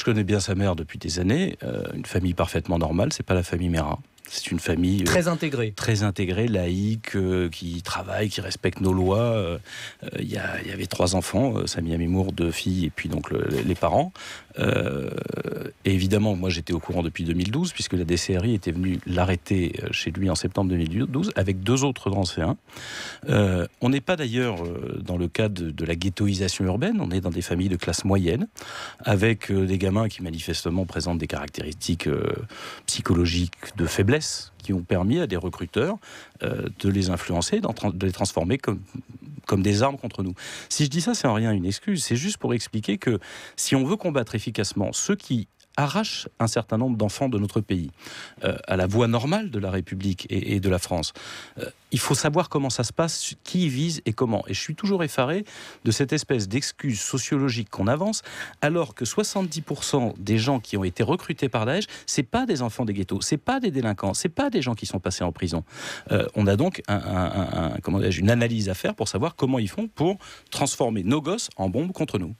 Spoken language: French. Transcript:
Je connais bien sa mère depuis des années, euh, une famille parfaitement normale, c'est pas la famille Mérin c'est une famille très euh, intégrée, très intégrée, laïque, euh, qui travaille, qui respecte nos lois. Euh, il y, avait trois enfants, Samia Mimour, deux filles et puis donc les parents. et évidemment, moi j'étais au courant depuis 2012 puisque la DCRI était venue l'arrêter chez lui en septembre 2012 avec deux autres anciens. on n'est pas d'ailleurs dans le cadre de, la ghettoisation urbaine, on est dans des familles de classe moyenne avec des gamins qui manifestement présentent des caractéristiques psychologiques de faiblesse qui ont permis à des recruteurs euh, de les influencer, de les transformer comme, comme des armes contre nous. Si je dis ça, c'est en rien une excuse, c'est juste pour expliquer que si on veut combattre efficacement ceux qui arrache un certain nombre d'enfants de notre pays euh, à la voie normale de la République et, de la France. Euh, il faut savoir comment ça se passe, qui y vise et comment. Et je suis toujours effaré de cette espèce d'excuse sociologique qu'on avance, alors que 70% des gens qui ont été recrutés par Daesh, c'est pas des enfants des ghettos, c'est pas des délinquants, c'est pas des gens qui sont passés en prison. Euh, on a donc un, une analyse à faire pour savoir comment ils font pour transformer nos gosses en bombes contre nous.